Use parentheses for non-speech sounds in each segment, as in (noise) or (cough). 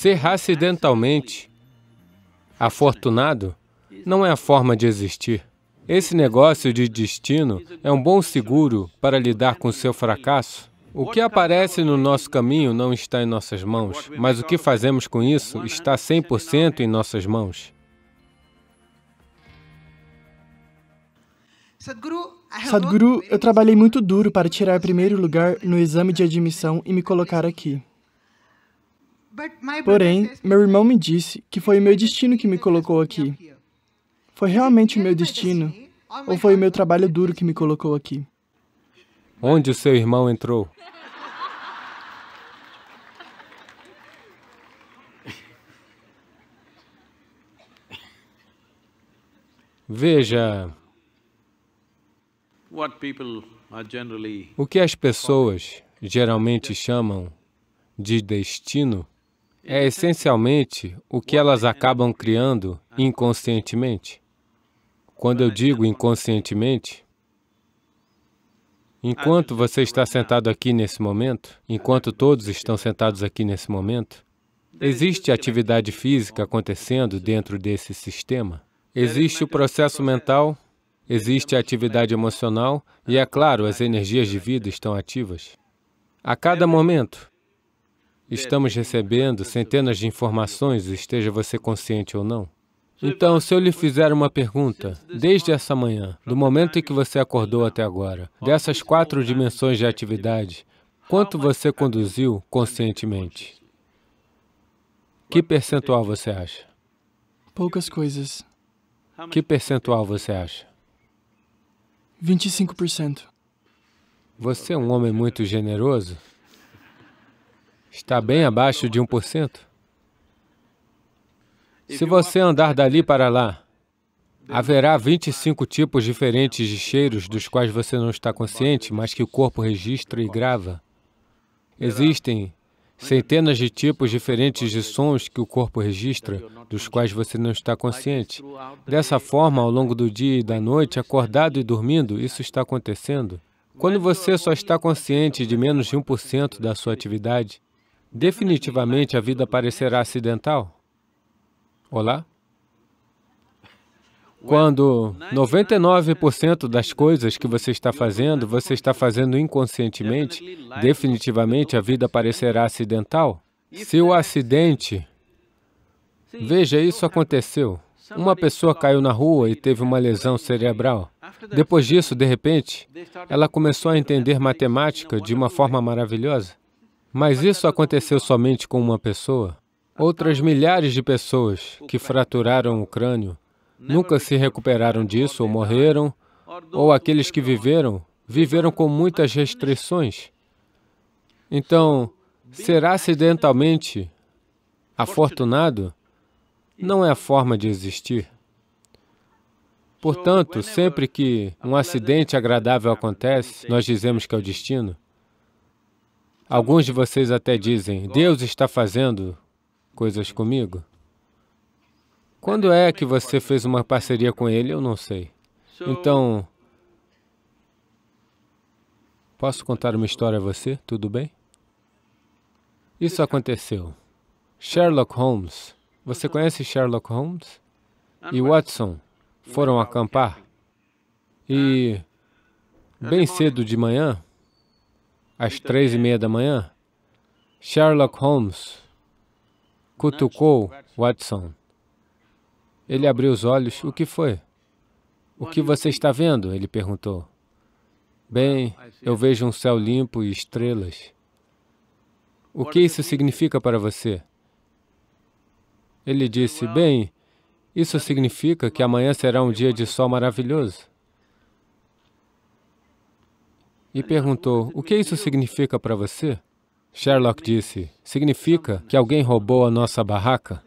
Ser acidentalmente afortunado não é a forma de existir. Esse negócio de destino é um bom seguro para lidar com seu fracasso. O que aparece no nosso caminho não está em nossas mãos, mas o que fazemos com isso está 100% em nossas mãos. Sadhguru, eu trabalhei muito duro para tirar primeiro lugar no exame de admissão e me colocar aqui. Porém, meu irmão me disse que foi o meu destino que me colocou aqui. Foi realmente o meu destino? Ou foi o meu trabalho duro que me colocou aqui? Onde o seu irmão entrou? Veja, o que as pessoas geralmente chamam de destino é essencialmente o que elas acabam criando inconscientemente. Quando eu digo inconscientemente, enquanto você está sentado aqui nesse momento, enquanto todos estão sentados aqui nesse momento, existe atividade física acontecendo dentro desse sistema. Existe o processo mental, existe a atividade emocional e, é claro, as energias de vida estão ativas. A cada momento, Estamos então, recebendo centenas de informações, esteja você consciente ou não. Então, se eu lhe fizer uma pergunta, desde essa manhã, do momento em que você acordou até agora, dessas quatro dimensões de atividade, quanto você conduziu conscientemente? Que percentual você acha? Poucas coisas. Que percentual você acha? 25%. Você é um homem muito generoso? está bem abaixo de 1%. Se você andar dali para lá, haverá 25 tipos diferentes de cheiros dos quais você não está consciente, mas que o corpo registra e grava. Existem centenas de tipos diferentes de sons que o corpo registra, dos quais você não está consciente. Dessa forma, tá ao longo do dia e da noite, é acordado e dormindo, isso está acontecendo. Quando você só está consciente de menos de 1% da sua atividade, definitivamente a vida parecerá acidental. Olá? Quando 99% das coisas que você está fazendo, você está fazendo inconscientemente, definitivamente a vida parecerá acidental. Se o acidente... Veja, isso aconteceu. Uma pessoa caiu na rua e teve uma lesão cerebral. Depois disso, de repente, ela começou a entender matemática de uma forma maravilhosa. Mas isso aconteceu somente com uma pessoa. Outras milhares de pessoas que fraturaram o crânio nunca se recuperaram disso ou morreram, ou aqueles que viveram, viveram com muitas restrições. Então, ser acidentalmente afortunado não é a forma de existir. Portanto, sempre que um acidente agradável acontece, nós dizemos que é o destino. Alguns de vocês até dizem, Deus está fazendo coisas comigo. Quando é que você fez uma parceria com Ele, eu não sei. Então, posso contar uma história a você, tudo bem? Isso aconteceu. Sherlock Holmes, você conhece Sherlock Holmes? E Watson foram acampar. E, bem cedo de manhã, às então, três e é. meia da manhã, Sherlock Holmes cutucou Watson. Ele abriu os olhos. O que foi? O que você está vendo? Ele perguntou. Bem, ah, eu vejo um céu limpo e estrelas. O que isso significa para você? Ele disse, bem, isso significa que amanhã será um dia de sol maravilhoso. e perguntou, o que isso significa para você? Sherlock disse, significa que alguém roubou a nossa barraca.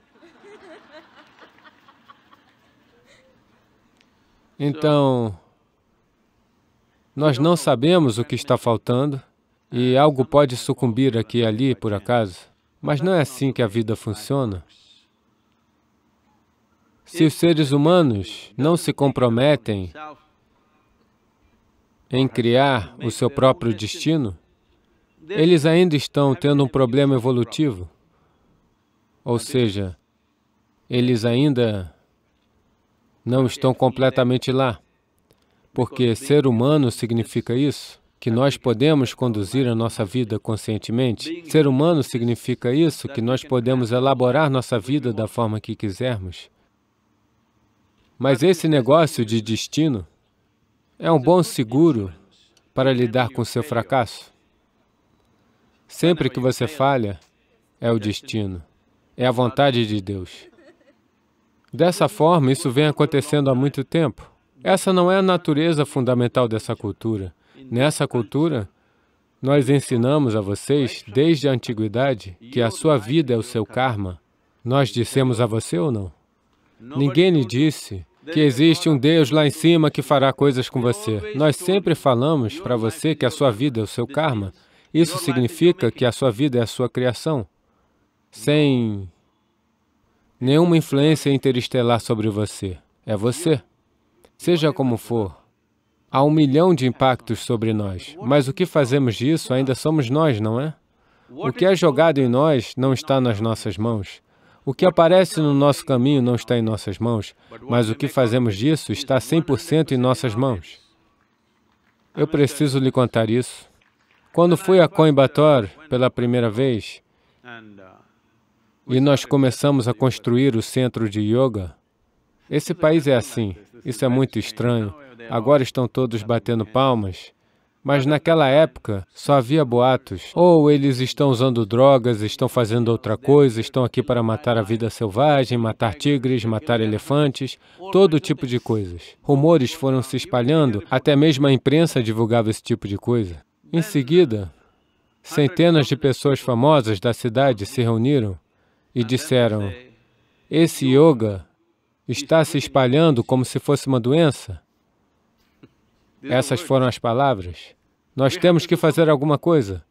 Então, nós não sabemos o que está faltando e algo pode sucumbir aqui e ali, por acaso. Mas não é assim que a vida funciona. Se os seres humanos não se comprometem em criar o seu próprio destino, eles ainda estão tendo um problema evolutivo. Ou seja, eles ainda não estão completamente lá. Porque ser humano significa isso, que nós podemos conduzir a nossa vida conscientemente. Ser humano significa isso, que nós podemos elaborar nossa vida da forma que quisermos. Mas esse negócio de destino é um bom seguro para lidar com seu fracasso. Sempre que você falha, é o destino, é a vontade de Deus. Dessa forma, isso vem acontecendo há muito tempo. Essa não é a natureza fundamental dessa cultura. Nessa cultura, nós ensinamos a vocês, desde a antiguidade, que a sua vida é o seu karma. Nós dissemos a você ou não? Ninguém lhe disse que existe um Deus lá em cima que fará coisas com você. Nós sempre falamos para você que a sua vida é o seu karma. Isso significa que a sua vida é a sua criação, sem nenhuma influência interestelar sobre você. É você. Seja como for, há um milhão de impactos sobre nós, mas o que fazemos disso ainda somos nós, não é? O que é jogado em nós não está nas nossas mãos. O que aparece no nosso caminho não está em nossas mãos, mas o que fazemos disso está 100% em nossas mãos. Eu preciso lhe contar isso. Quando fui a Coimbatore pela primeira vez, e nós começamos a construir o centro de yoga, esse país é assim, isso é muito estranho. Agora estão todos batendo palmas. Mas naquela época só havia boatos. Ou eles estão usando drogas, estão fazendo outra coisa, estão aqui para matar a vida selvagem, matar tigres, matar elefantes, todo tipo de coisas. Rumores foram se espalhando, até mesmo a imprensa divulgava esse tipo de coisa. Em seguida, centenas de pessoas famosas da cidade se reuniram e disseram, esse yoga está se espalhando como se fosse uma doença. É Essas foram as palavras. Nós temos que fazer alguma coisa.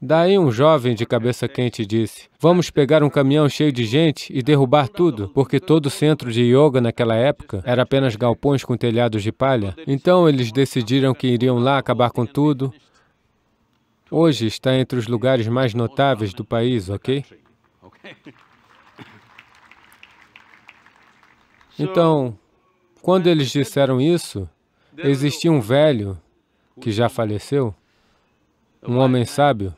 Daí um jovem de cabeça quente disse, vamos pegar um caminhão cheio de gente e derrubar tudo, porque todo centro de yoga naquela época era apenas galpões com telhados de palha. Então eles decidiram que iriam lá acabar com tudo. Hoje está entre os lugares mais notáveis do país, ok? Então, (laughs) quando eles disseram isso, Existia um velho que já faleceu, um homem sábio,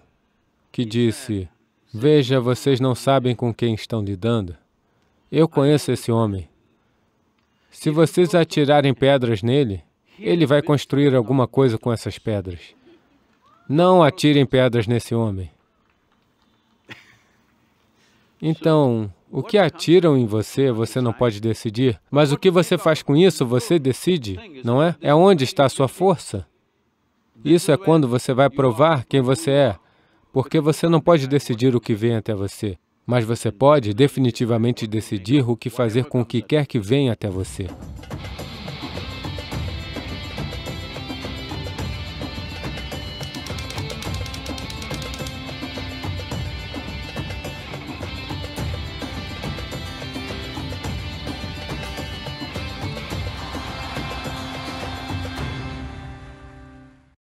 que disse, Veja, vocês não sabem com quem estão lidando. Eu conheço esse homem. Se vocês atirarem pedras nele, ele vai construir alguma coisa com essas pedras. Não atirem pedras nesse homem. Então, o que atiram em você, você não pode decidir, mas o que você faz com isso, você decide, não é? É onde está a sua força. Isso é quando você vai provar quem você é, porque você não pode decidir o que vem até você, mas você pode definitivamente decidir o que fazer com o que quer que venha até você.